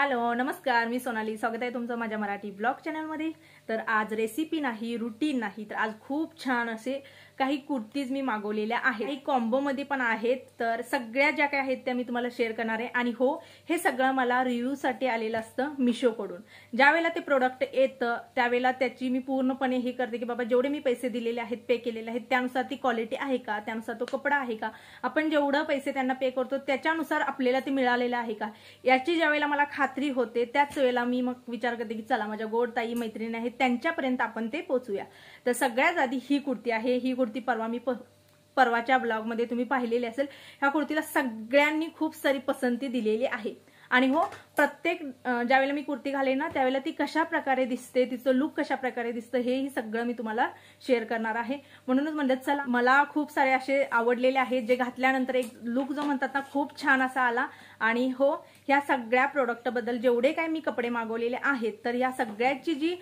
hello नमस्कार मी सोनाली स्वागत आहे तुमचं माझ्या मराठी ब्लॉग चॅनलमध्ये तर आज रेसिपी नाही रुटीन नाही तर आज खूप छान असे काही कुर्तीज मी मागवलेल्या आहेत काही कॉम्बोमध्ये पण आहेत तर सगळ्या ज्या काही आहेत त्या मी तुम्हाला शेअर करणार आहे आणि हो हे सगळं मला रिव्ह्यूसाठी आलेलं असतं मिशोकडून ज्या वेळेला ते प्रोडक्ट येतं त्यावेळेला त्याची मी पूर्णपणे हे करते की बाबा जेवढे मी पैसे दिलेले आहेत पे केलेले आहेत त्यानुसार ती क्वालिटी आहे का त्यानुसार तो कपडा आहे का आपण जेवढं पैसे त्यांना पे करतो त्याच्यानुसार आपल्याला ते मिळालेलं आहे का याची ज्यावेळेला मला रात्री होते त्याच वेळेला मी मग विचार करते की चला माझ्या गोड ताई मैत्रिणी आहेत त्यांच्यापर्यंत आपण ते पोचूया तर सगळ्यात आधी ही कुर्ती आहे ही कुर्ती परवा मी परवाच्या ब्लॉगमध्ये तुम्ही पाहिलेली असेल ह्या कुर्तीला सगळ्यांनी खूप सारी पसंती दिलेली आहे आणि हो प्रत्येक ज्यावेळेला मी कुर्ती घाले ना त्यावेळेला ती कशा प्रकारे दिसते तिचं लुक कशा प्रकारे दिसतं ही सगळं मी तुम्हाला शेअर करणार आहे म्हणूनच म्हणतात चला मला खूप सारे असे आवडलेले आहेत जे घातल्यानंतर एक लुक जो म्हणतात ना खूप छान असा आला आणि हो या सगळ्या प्रोडक्टबद्दल जेवढे काही मी कपडे मागवलेले आहेत तर या सगळ्याची जी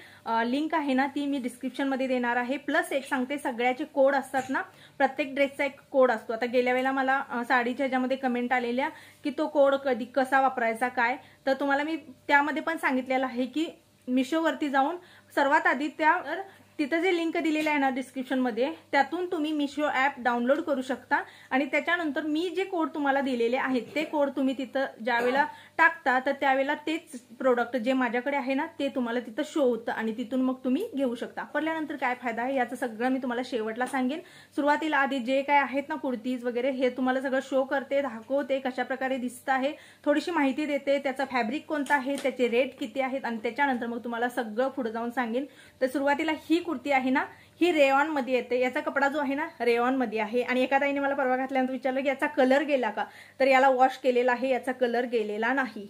लिंक आहे ना ती मी डिस्क्रिप्शनमध्ये देणार आहे प्लस एक सांगते सगळ्याचे कोड असतात ना प्रत्येक ड्रेसचा एक कोड असतो आता गेल्या वेळेला मला साडीच्या ह्याच्यामध्ये कमेंट आलेल्या की तो कोड कधी कसा वापरायचा काय तर तुम्हाला मी त्यामध्ये पण सांगितलेलं आहे की मिशोवरती जाऊन सर्वात आधी त्या तिथं जे लिंक दिलेलं आहे ना डिस्क्रिप्शनमध्ये त्यातून तुम्ही मिशो ॲप डाउनलोड करू शकता आणि त्याच्यानंतर मी जे कोड तुम्हाला दिलेले आहेत ते कोड तुम्ही तिथं ज्यावेळेला टाकता तर त्यावेळेला तेच प्रोडक्ट जे माझ्याकडे आहे ना ते तुम्हाला तिथं शो होतं आणि तिथून मग तुम्ही घेऊ शकता वापरल्यानंतर काय फायदा आहे याचं सगळं मी तुम्हाला शेवटला सांगेन सुरुवातीला आधी जे काय आहेत ना कुर्तीज वगैरे हे तुम्हाला सगळं शो करते दाखवते कशा प्रकारे दिसत आहे थोडीशी माहिती देते त्याचा फॅब्रिक कोणता आहे त्याचे रेट किती आहेत आणि त्याच्यानंतर मग तुम्हाला सगळं पुढे जाऊन सांगेन तर सुरुवातीला ही कुर्ती आहे ना ही रेऑन मध्ये येते याचा कपडा जो आहे ना रेऑन मध्ये आहे आणि एका मला परवा घातल्यानंतर विचारलं की याचा कलर गेला का तर याला वॉश केलेला आहे याचा कलर गेलेला नाही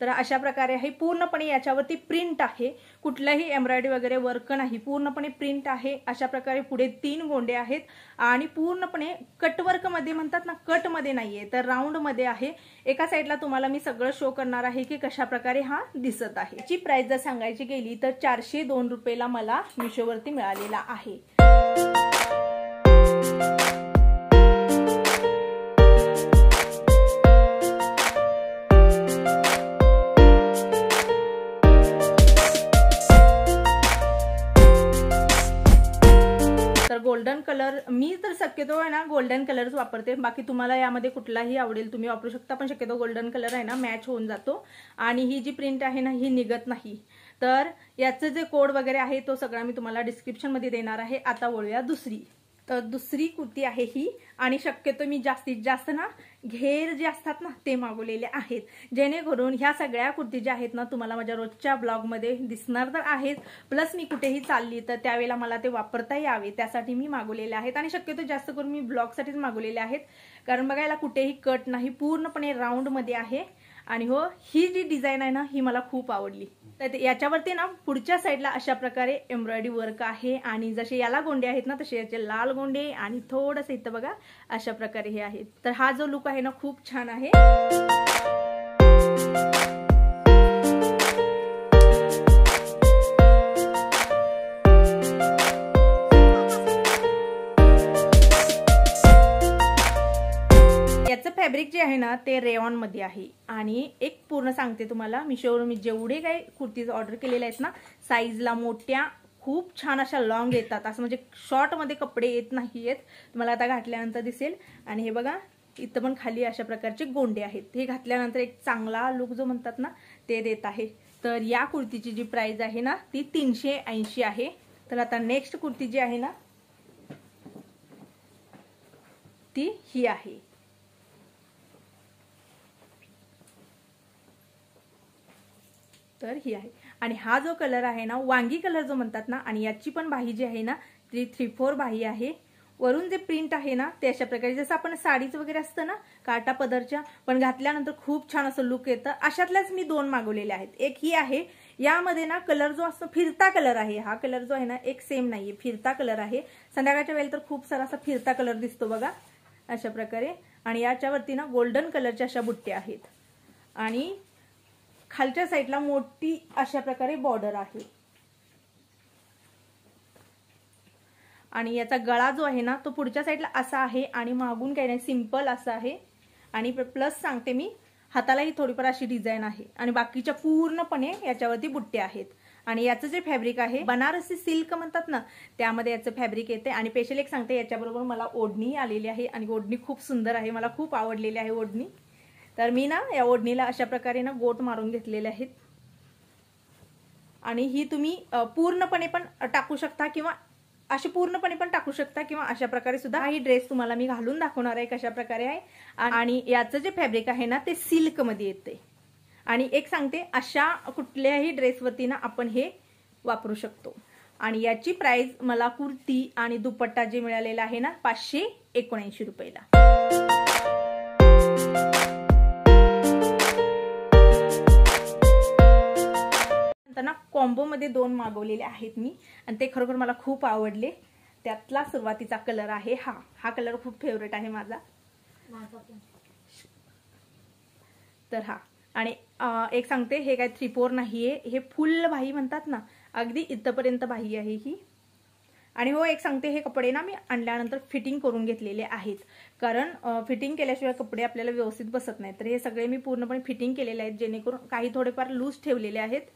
तर अशा प्रकारे आहे पूर्णपणे याच्यावरती प्रिंट आहे कुठलाही एम्ब्रॉयडरी वगैरे वर्क नाही पूर्णपणे प्रिंट आहे अशा प्रकारे पुढे तीन गोंडे आहेत आणि पूर्णपणे कटवर्कमध्ये म्हणतात ना कटमध्ये नाहीये तर राऊंडमध्ये आहे एका साईडला तुम्हाला मी सगळं शो करणार आहे की कशा प्रकारे हा दिसत आहे याची प्राइस जर सांगायची गेली तर चारशे दोन रुपयेला मला मिशोवरती मिळालेला आहे गोल्डन कलर मी तर शक्यतो आहे ना गोल्डन कलर्स वापरते बाकी तुम्हाला यामध्ये कुठलाही आवडेल तुम्ही वापरू शकता पण शक्यतो गोल्डन कलर आहे ना मॅच होऊन जातो आणि ही जी प्रिंट आहे ना ही निघत नाही तर याचे जे कोड वगैरे आहे तो सगळा मी तुम्हाला डिस्क्रिप्शनमध्ये देणार आहे आता वळूया दुसरी तर दुसरी कुर्ती आहे ही आणि शक्यतो मी जास्तीत जास्त ना घेर जे असतात ना ते मागवलेले आहेत जेणेकरून ह्या सगळ्या कुर्ती ज्या आहेत ना तुम्हाला माझ्या रोजच्या ब्लॉगमध्ये दिसणार तर आहेत प्लस मी कुठेही चालली तर त्यावेळेला मला ते वापरता यावे त्यासाठी मी मागवलेले आहेत आणि शक्यतो जास्त करून मी ब्लॉगसाठीच मागवलेले आहेत कारण बघायला कुठेही कट नाही पूर्णपणे राऊंडमध्ये आहे आणि हो ही जी डिझाईन आहे ना ही मला खूप आवडली तर याच्यावरती ना पुढच्या साईडला अशा प्रकारे एम्ब्रॉयडरी वर्क आहे आणि जसे याला गोंडे आहेत ना तसे याचे लाल गोंडे आणि थोडस इथं बघा अशा प्रकारे हे आहेत तर हा जो लुक आहे ना खूप छान आहे जे आहे ना ते रेऑनमध्ये आहे आणि एक पूर्ण सांगते तुम्हाला मिशोवरून मी जेवढे काही कुर्तीज ऑर्डर केलेले आहेत ना साईजला मोठ्या खूप छान अशा लॉंग येतात असं म्हणजे शॉर्टमध्ये कपडे येत नाही येत तुम्हाला आता घातल्यानंतर दिसेल आणि हे बघा इथं पण खाली अशा प्रकारचे गोंडे आहेत हे घातल्यानंतर एक चांगला लुक जो म्हणतात ना ते देत आहे तर या कुर्तीची जी प्राइस आहे ना ती तीनशे ऐंशी आहे तर आता नेक्स्ट कुर्ती जी आहे ना ती ही आहे तर ही आहे आणि हा जो कलर आहे ना वांगी कलर जो म्हणतात ना आणि याची पण बाही जी आहे ना ती थ्री फोर बाही आहे वरून जे प्रिंट आहे ना ते अशा प्रकारे जसं आपण साडीचं वगैरे असतं ना काटा पदरच्या पण घातल्यानंतर खूप छान असं लुक येतं अशातल्याच मी दोन मागवलेल्या आहेत एक ही आहे यामध्ये ना कलर जो असतो फिरता कलर आहे हा कलर जो आहे ना एक सेम नाहीये फिरता कलर आहे संध्याकाळच्या वेळेला तर खूप सारा असा फिरता कलर दिसतो बघा अशा प्रकारे आणि याच्यावरती ना गोल्डन कलरच्या अशा बुट्ट्या आहेत आणि खालच्या साईडला मोठी अशा प्रकारे बॉर्डर आहे आणि याचा गळा जो आहे ना तो पुढच्या साईडला असा आहे आणि मागून काही नाही सिम्पल असा आहे आणि प्लस सांगते मी हातालाही थोडीफार अशी डिझाईन आहे आणि बाकीच्या पूर्णपणे याच्यावरती बुट्टे आहेत आणि याचं जे फॅब्रिक आहे बनारसी सिल्क म्हणतात ना त्यामध्ये याचं फॅब्रिक येते आणि स्पेशल एक सांगते याच्याबरोबर मला ओढणी आलेली आहे आणि ओढणी खूप सुंदर आहे मला खूप आवडलेली आहे ओढणी तर मी ना या ओढणीला अशा प्रकारे ना गोट मारून घेतलेले आहेत आणि ही तुम्ही पूर्णपणे पण टाकू शकता किंवा अशी पूर्णपणे पण टाकू शकता किंवा अशा प्रकारे सुद्धा ही ड्रेस तुम्हाला मी घालून दाखवणार आहे कशा प्रकारे आहे आणि याचं जे फॅब्रिक आहे ना ते सिल्क मध्ये येते आणि एक सांगते अशा कुठल्याही ड्रेसवरती ना आपण हे वापरू शकतो आणि याची प्राइस मला कुर्ती आणि दुपट्टा जे मिळालेला आहे ना पाचशे एकोणऐंशी रुपयाला कॉम्बोमध्ये दोन मागवलेले आहेत मी आणि ते खरोखर मला खूप आवडले त्यातला सुरुवातीचा कलर आहे हा हा कलर खूप फेवरेट आहे माझा तर हा आणि एक सांगते हे काय थ्री फोर नाहीये हे फुल भाई म्हणतात ना अगदी इथपर्यंत बाही आहे ही आणि हो एक सांगते हे कपडे ना मी आणल्यानंतर फिटिंग करून घेतलेले आहेत कारण फिटिंग केल्याशिवाय कपडे आपल्याला व्यवस्थित बसत नाहीत तर हे सगळे मी पूर्णपणे फिटिंग केलेले आहेत जेणेकरून काही थोडेफार लूज ठेवलेले आहेत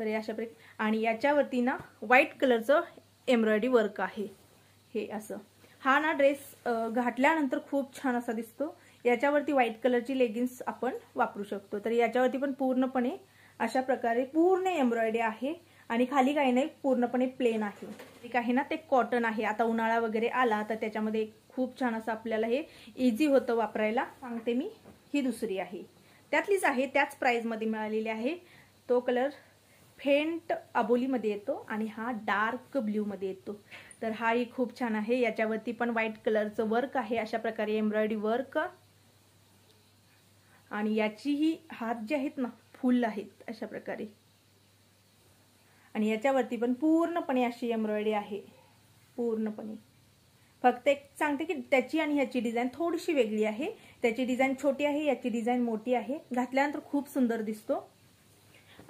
तर अशा प्रकारे आणि याच्यावरती ना व्हाईट कलरचं एम्ब्रॉयडरी वर्क आहे हे असं हा ना ड्रेस घातल्यानंतर खूप छान असा दिसतो याच्यावरती व्हाईट कलरची लेगिन्स आपण वापरू शकतो तर याच्यावरती पण पूर्णपणे अशा प्रकारे पूर्ण एम्ब्रॉयडरी आहे आणि खाली काही नाही पूर्णपणे प्लेन आहे ठीक आहे ना ते कॉटन आहे आता उन्हाळा वगैरे आला तर त्याच्यामध्ये खूप छान असं आपल्याला हे इझी होतं वापरायला सांगते मी ही दुसरी आहे त्यातलीच आहे त्याच प्राईजमध्ये मिळालेली आहे तो कलर फेंट अबोलीमध्ये येतो आणि हा डार्क ब्ल्यूमध्ये येतो तर हाही खूप छान आहे याच्यावरती पण व्हाईट कलरचं वर्क आहे अशा प्रकारे एम्ब्रॉयडरी वर्क आणि याचीही हात जे आहेत ना फुल आहेत अशा प्रकारे आणि याच्यावरती पण पूर्णपणे अशी एम्ब्रॉयडरी आहे पूर्णपणे फक्त एक सांगते की त्याची आणि ह्याची डिझाईन थोडीशी वेगळी आहे त्याची डिझाईन छोटी आहे याची डिझाईन मोठी आहे घातल्यानंतर खूप सुंदर दिसतो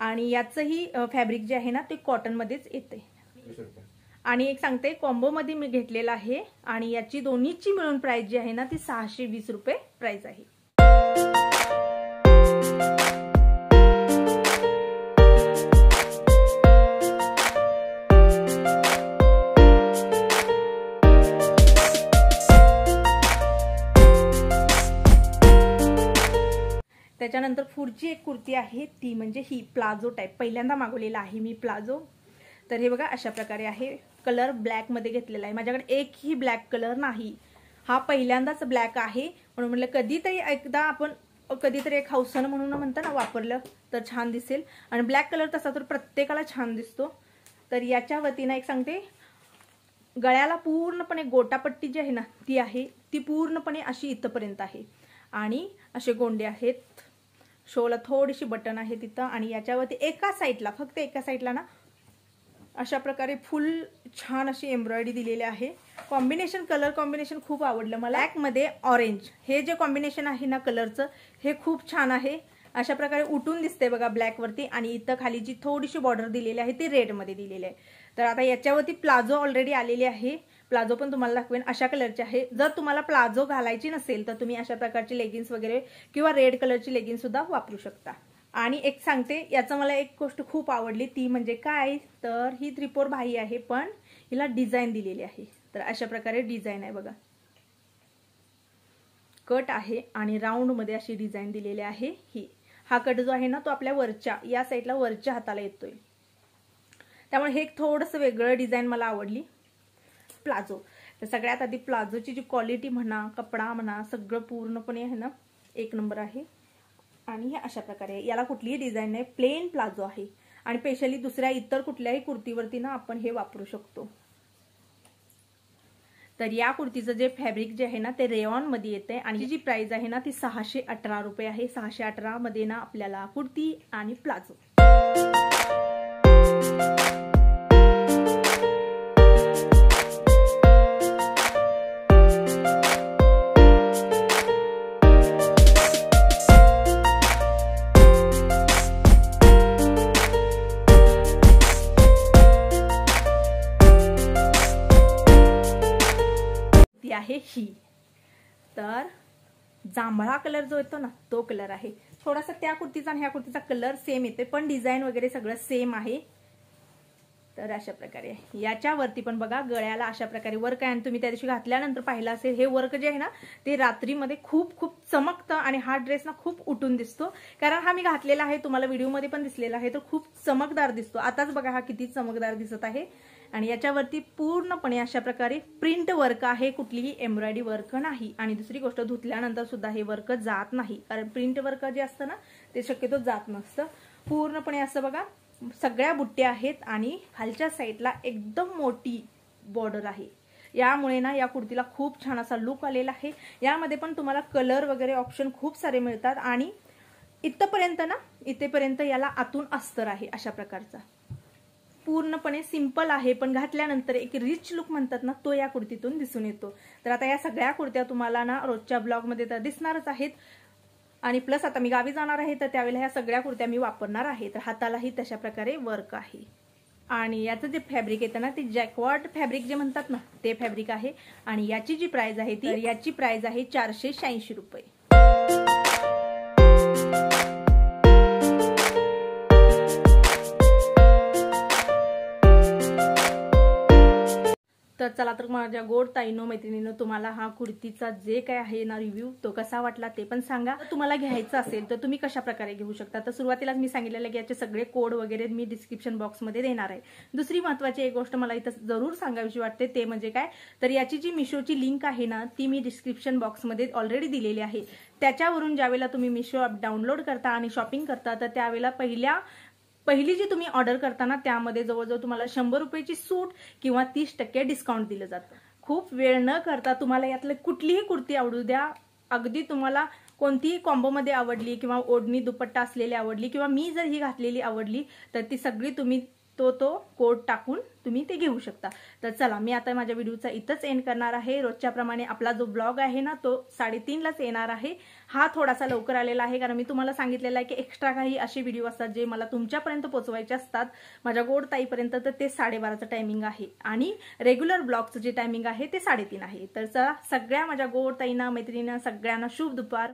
आणि याचंही फॅब्रिक जे आहे ना ते कॉटनमध्येच येते आणि एक सांगते कॉम्बोमध्ये मी घेतलेला आहे आणि याची दोन्हीची मिळून प्राइस जी आहे ना ती सहाशे वीस रुपये प्राइस आहे त्याच्यानंतर पुढची एक कुर्ती आहे ती म्हणजे ही प्लाझो टाईप पहिल्यांदा मागवलेला आहे मी प्लाझो तर हे बघा अशा प्रकारे आहे कलर ब्लॅकमध्ये घेतलेला आहे माझ्याकडे एकही ब्लॅक कलर नाही हा पहिल्यांदाच ब्लॅक आहे म्हणून म्हटलं कधीतरी एकदा आपण कधीतरी एक हौसन म्हणून म्हणतं ना वापरलं तर छान दिसेल आणि ब्लॅक कलर तसा तर प्रत्येकाला छान दिसतो तर याच्या वतीनं एक सांगते गळ्याला पूर्णपणे गोटापट्टी जी आहे ना ती आहे ती पूर्णपणे अशी इथंपर्यंत आहे आणि असे गोंडे आहेत शोला थोडीशी बटन आहे तिथं आणि याच्यावरती एका साईडला फक्त एका साईडला ना अशा प्रकारे फुल छान अशी एम्ब्रॉयडरी दिलेली आहे कॉम्बिनेशन कलर कॉम्बिनेशन खूप आवडलं मला ब्लॅकमध्ये ऑरेंज हे जे कॉम्बिनेशन आहे ना कलरचं हे खूप छान आहे अशा प्रकारे उठून दिसते बघा ब्लॅकवरती आणि इथं खाली जी थोडीशी बॉर्डर दिलेली आहे ती रेडमध्ये दिलेली आहे तर आता याच्यावरती प्लाझो ऑलरेडी आलेली आहे प्लाझो पण तुम्हाला दाखवेन अशा कलरचे आहे जर तुम्हाला प्लाझो घालायची नसेल तर तुम्ही अशा प्रकारची लेगिन्स वगैरे किंवा रेड कलरची लेगिन्स सुद्धा वापरू शकता आणि एक सांगते याचं मला एक गोष्ट खूप आवडली ती म्हणजे काय तर ही त्रिपोर भाई आहे पण हिला डिझाईन दिलेली आहे तर अशा प्रकारे डिझाईन आहे बघा कट आहे आणि राऊंडमध्ये अशी डिझाईन दिलेली आहे ही हा कट जो आहे ना तो आपल्या वरच्या या साईडला वरच्या हाताला येतोय त्यामुळे हे थोडस वेगळं डिझाईन मला आवडली प्लाझो तर सगळ्यात आधी प्लाझोची जी क्वालिटी म्हणा कपडा म्हणा सगळं पूर्णपणे आहे ना एक नंबर आहे आणि हे अशा प्रकारे याला कुठलीही डिझाईन नाही प्लेन प्लाझो आहे आणि स्पेशली दुसऱ्या इतर कुठल्याही कुर्तीवरती ना आपण हे वापरू शकतो तर या कुर्तीचं जे फॅब्रिक जे आहे ना ते मध्ये येते आणि जी प्राइस आहे ना ती सहाशे अठरा रुपये आहे सहाशे अठरा मध्ये ना आपल्याला कुर्ती आणि प्लाझो आहे ही तर जांभळा कलर जो येतो ना तो कलर आहे थोडासा त्या कुर्तीचा आणि ह्या कुर्तीचा कलर सेम येतोय पण डिझाईन वगैरे सगळं सेम आहे तर अशा प्रकारे याच्यावरती पण बघा गळ्याला अशा प्रकारे वर्क आहे आणि तुम्ही त्या दिवशी घातल्यानंतर पाहिलं असेल हे वर्क जे आहे ना ते रात्रीमध्ये खूप खूप चमकतं आणि हा ड्रेस ना खूप उठून दिसतो कारण हा मी घातलेला आहे तुम्हाला व्हिडिओमध्ये पण दिसलेला आहे तर खूप चमकदार दिसतो आताच बघा हा किती चमकदार दिसत आहे आणि याच्यावरती पूर्णपणे अशा प्रकारे प्रिंट वर्क आहे कुठलीही एम्ब्रॉयडरी वर्क नाही आणि दुसरी गोष्ट धुतल्यानंतर सुद्धा हे वर्क जात नाही कारण प्रिंट वर्क जे असतं ना ते शक्यतो जात नसतं पूर्णपणे असं बघा सगळ्या बुट्ट्या आहेत आणि खालच्या साईडला एकदम मोठी बॉर्डर आहे यामुळे ना या कुर्तीला खूप छान असा लुक आलेला आहे यामध्ये पण तुम्हाला कलर वगैरे ऑप्शन खूप सारे मिळतात आणि इथंपर्यंत ना इथेपर्यंत याला आतून अस्तर आहे अशा प्रकारचा पूर्णपणे सिंपल आहे पण घातल्यानंतर एक रिच लुक म्हणतात ना तो या कुर्तीतून दिसून येतो तर आता या सगळ्या कुर्त्या तुम्हाला ना रोजच्या ब्लॉगमध्ये तर दिसणारच आहेत आणि प्लस आता मी गावी जाणार आहे तर त्यावेळेला ह्या सगळ्या कुर्त्या मी वापरणार आहे तर हातालाही तशा प्रकारे वर्क आहे आणि याचं जे फॅब्रिक येतं ना ते जॅकवॉर्ड फॅब्रिक जे म्हणतात ना ते फॅब्रिक आहे आणि याची जी प्राइस आहे ती याची प्राइस आहे चारशे शहाऐंशी रुपये चला तर माझ्या गोड ताईनो मैत्रिणीनं तुम्हाला हा कुर्तीचा जे काय आहे ना रिव्ह्यू तो कसा वाटला ते पण सांगा तुम्हाला घ्यायचं असेल तर तुम्ही कशा प्रकारे घेऊ शकता तर सुरुवातीलाच मी सांगितलेलं की याचे सगळे कोड वगैरे मी डिस्क्रिप्शन बॉक्समध्ये देणार आहे दुसरी महत्वाची एक गोष्ट मला इथं जरूर सांगावीशी वाटते ते म्हणजे काय तर याची जी मिशोची लिंक आहे ना ती मी डिस्क्रिप्शन बॉक्समध्ये ऑलरेडी दिलेली आहे त्याच्यावरून ज्यावेळेला तुम्ही मिशो ॲप डाउनलोड करता आणि शॉपिंग करता तर त्यावेळेला पहिल्या पहिली जी तुम्ही ऑर्डर करताना त्यामध्ये जवळजवळ तुम्हाला शंभर रुपयाची सूट किंवा तीस टक्के डिस्काउंट दिलं जातं खूप वेळ न करता तुम्हाला यातले कुठलीही कुर्ती आवडू द्या अगदी तुम्हाला कोणतीही कॉम्बोमध्ये आवडली किंवा ओढणी दुपट्टा असलेली आवडली किंवा मी जर ही घातलेली आवडली तर ती सगळी तुम्ही तो तो कोड टाकून तुम्ही ते घेऊ शकता तर चला मी आता माझ्या व्हिडिओचा इथंच एंड करणार आहे रोजच्याप्रमाणे आपला जो ब्लॉग आहे ना तो साडेतीनलाच येणार आहे हा थोडासा लवकर आलेला आहे कारण मी तुम्हाला सांगितलेलं आहे की एक्स्ट्रा काही असे व्हिडिओ असतात जे मला तुमच्यापर्यंत पोचवायचे असतात माझ्या गोड ताईपर्यंत तर ते साडेबाराचं टायमिंग आहे आणि रेग्युलर ब्लॉगचं जे टायमिंग आहे ते साडेतीन आहे तर चला सगळ्या माझ्या गोड ताईंना मैत्रिणींना सगळ्यांना शुभ दुपार